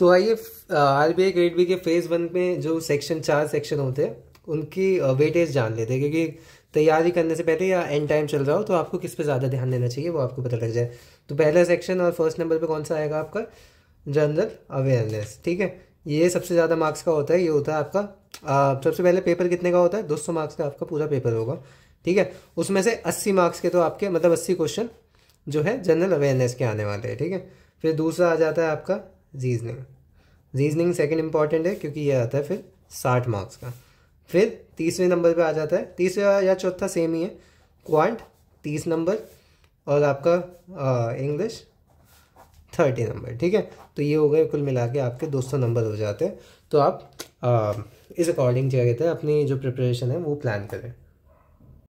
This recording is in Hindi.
तो आइए R B I grade B के फेज़ वन में जो सेक्शन चार सेक्शन होते हैं उनकी वेटेज जान लेते हैं क्योंकि तैयारी करने से पहले या एंड टाइम चल रहा हो तो आपको किस पे ज़्यादा ध्यान देना चाहिए वो आपको पता लग जाए तो पहला सेक्शन और फर्स्ट नंबर पे कौन सा आएगा आपका जनरल अवेयरनेस ठीक है ये सबसे ज़्यादा मार्क्स का होता है ये होता है आपका आ, सबसे पहले पेपर कितने का होता है दो मार्क्स का आपका पूरा पेपर होगा ठीक है उसमें से अस्सी मार्क्स के तो आपके मतलब अस्सी क्वेश्चन जो है जनरल अवेयरनेस के आने वाले हैं ठीक है फिर दूसरा आ जाता है आपका रीजनिंग रीजनिंग सेकेंड इंपॉर्टेंट है क्योंकि ये आता है फिर साठ मार्क्स का फिर तीसरे नंबर पे आ जाता है तीसरा या चौथा सेम ही है क्वांट तीस नंबर और आपका इंग्लिश थर्टी नंबर ठीक है तो ये हो गए कुल मिला के आपके दो सौ नंबर हो जाते हैं तो आप आ, इस अकॉर्डिंग क्या कहते हैं अपनी जो प्रिपरेशन है वो प्लान करें